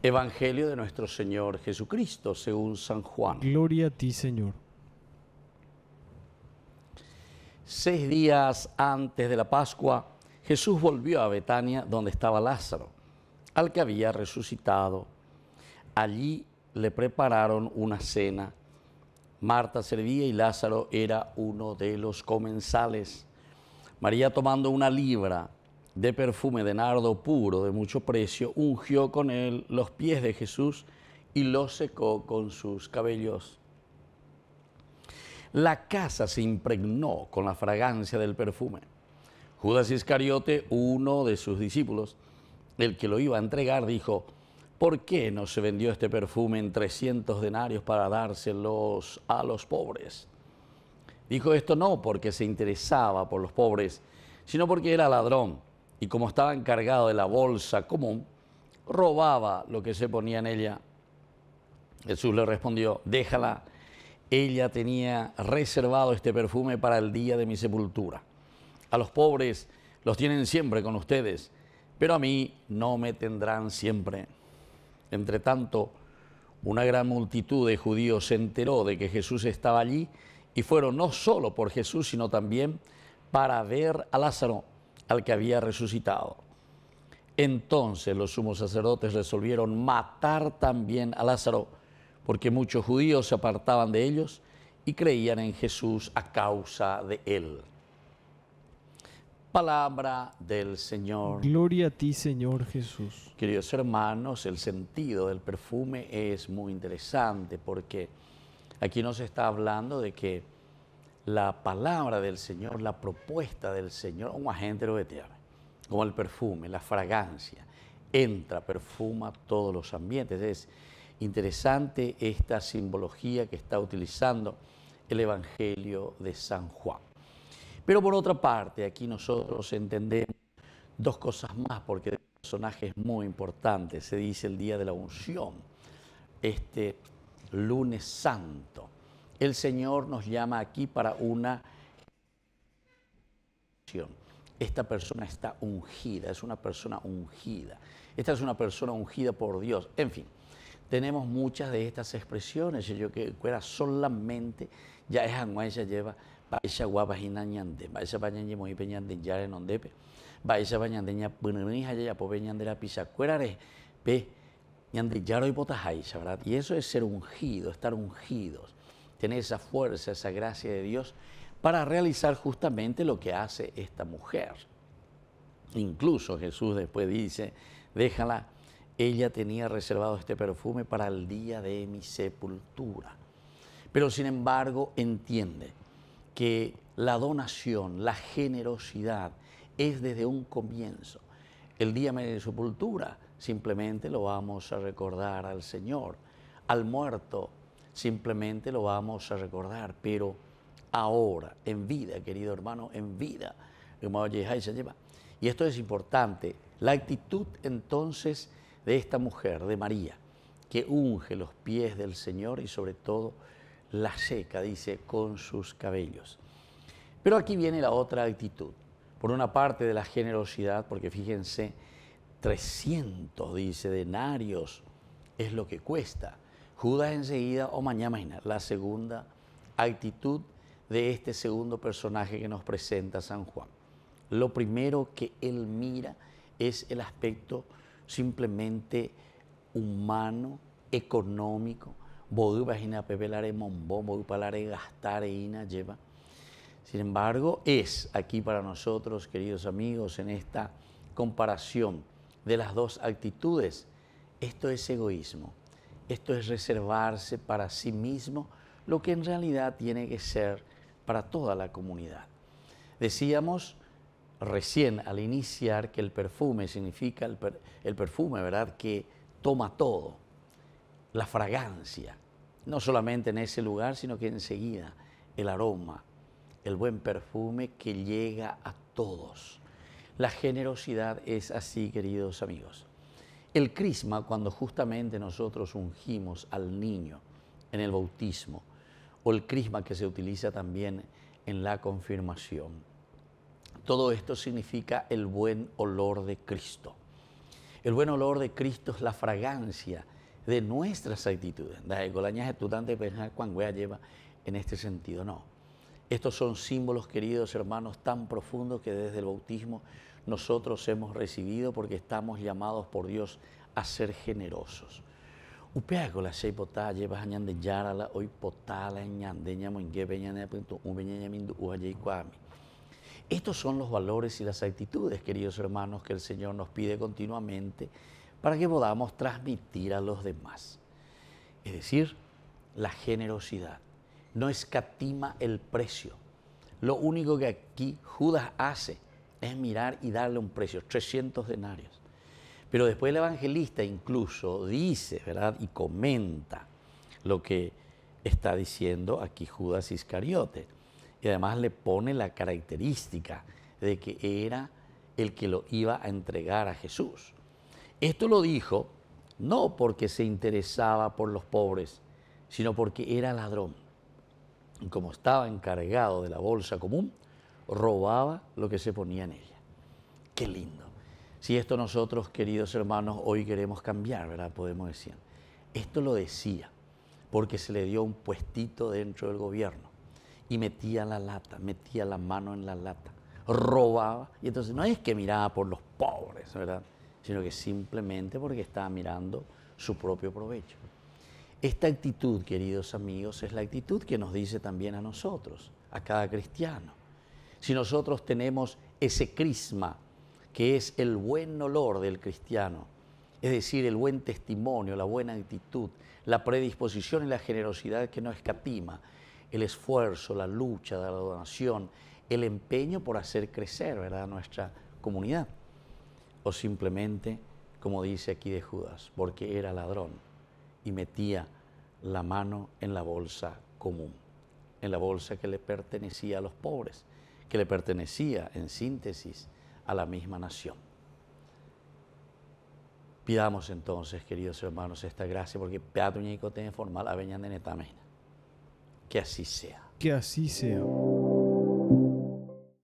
Evangelio de nuestro Señor Jesucristo, según San Juan. Gloria a ti, Señor. Seis días antes de la Pascua, Jesús volvió a Betania, donde estaba Lázaro, al que había resucitado. Allí le prepararon una cena. Marta servía y Lázaro era uno de los comensales. María tomando una libra de perfume de nardo puro de mucho precio, ungió con él los pies de Jesús y los secó con sus cabellos. La casa se impregnó con la fragancia del perfume. Judas Iscariote, uno de sus discípulos, el que lo iba a entregar, dijo, ¿por qué no se vendió este perfume en 300 denarios para dárselos a los pobres? Dijo esto no porque se interesaba por los pobres, sino porque era ladrón y como estaba encargado de la bolsa común, robaba lo que se ponía en ella. Jesús le respondió, déjala, ella tenía reservado este perfume para el día de mi sepultura. A los pobres los tienen siempre con ustedes, pero a mí no me tendrán siempre. Entre tanto, una gran multitud de judíos se enteró de que Jesús estaba allí y fueron no solo por Jesús, sino también para ver a Lázaro al que había resucitado. Entonces los sumos sacerdotes resolvieron matar también a Lázaro, porque muchos judíos se apartaban de ellos y creían en Jesús a causa de él. Palabra del Señor. Gloria a ti, Señor Jesús. Queridos hermanos, el sentido del perfume es muy interesante porque aquí nos está hablando de que la palabra del Señor, la propuesta del Señor, un agente lo tierra, como el perfume, la fragancia, entra, perfuma todos los ambientes. Es interesante esta simbología que está utilizando el Evangelio de San Juan. Pero por otra parte, aquí nosotros entendemos dos cosas más, porque el personaje es muy importante. Se dice el día de la unción, este lunes santo el Señor nos llama aquí para una esta persona está ungida, es una persona ungida. Esta es una persona ungida por Dios. En fin, tenemos muchas de estas expresiones. Yo que solamente, ya es lleva, y Y eso es ser ungido, estar ungidos tener esa fuerza, esa gracia de Dios para realizar justamente lo que hace esta mujer. Incluso Jesús después dice, déjala, ella tenía reservado este perfume para el día de mi sepultura. Pero sin embargo entiende que la donación, la generosidad es desde un comienzo. El día de mi sepultura simplemente lo vamos a recordar al Señor, al muerto, simplemente lo vamos a recordar, pero ahora, en vida, querido hermano, en vida, y esto es importante, la actitud entonces de esta mujer, de María, que unge los pies del Señor y sobre todo la seca, dice, con sus cabellos. Pero aquí viene la otra actitud. Por una parte de la generosidad, porque fíjense, 300, dice, denarios es lo que cuesta Judas enseguida, o mañana, la segunda actitud de este segundo personaje que nos presenta San Juan. Lo primero que él mira es el aspecto simplemente humano, económico. ina lleva. Sin embargo, es aquí para nosotros, queridos amigos, en esta comparación de las dos actitudes, esto es egoísmo. Esto es reservarse para sí mismo lo que en realidad tiene que ser para toda la comunidad. Decíamos recién al iniciar que el perfume significa el, perfume, ¿verdad? Que toma todo, la fragancia, no solamente en ese lugar, sino que enseguida el aroma, el buen perfume que llega a todos. La generosidad es así, queridos amigos. El crisma, cuando justamente nosotros ungimos al niño en el bautismo, o el crisma que se utiliza también en la confirmación. Todo esto significa el buen olor de Cristo. El buen olor de Cristo es la fragancia de nuestras actitudes. Las lleva en este sentido, no. Estos son símbolos, queridos hermanos, tan profundos que desde el bautismo nosotros hemos recibido porque estamos llamados por Dios a ser generosos. Estos son los valores y las actitudes, queridos hermanos, que el Señor nos pide continuamente para que podamos transmitir a los demás. Es decir, la generosidad no escatima el precio. Lo único que aquí Judas hace es mirar y darle un precio, 300 denarios. Pero después el evangelista incluso dice, ¿verdad? Y comenta lo que está diciendo aquí Judas Iscariote. Y además le pone la característica de que era el que lo iba a entregar a Jesús. Esto lo dijo no porque se interesaba por los pobres, sino porque era ladrón. Y como estaba encargado de la bolsa común, robaba lo que se ponía en ella. Qué lindo. Si esto nosotros, queridos hermanos, hoy queremos cambiar, ¿verdad? Podemos decir. Esto lo decía porque se le dio un puestito dentro del gobierno y metía la lata, metía la mano en la lata, robaba. Y entonces no es que miraba por los pobres, ¿verdad? Sino que simplemente porque estaba mirando su propio provecho. Esta actitud, queridos amigos, es la actitud que nos dice también a nosotros, a cada cristiano si nosotros tenemos ese crisma, que es el buen olor del cristiano, es decir, el buen testimonio, la buena actitud, la predisposición y la generosidad que no escatima, el esfuerzo, la lucha, la donación, el empeño por hacer crecer ¿verdad? nuestra comunidad. O simplemente, como dice aquí de Judas, porque era ladrón y metía la mano en la bolsa común, en la bolsa que le pertenecía a los pobres que le pertenecía, en síntesis, a la misma nación. Pidamos entonces, queridos hermanos, esta gracia, porque Pedro tiene formal a de Netamena. Que así sea. Que así sea.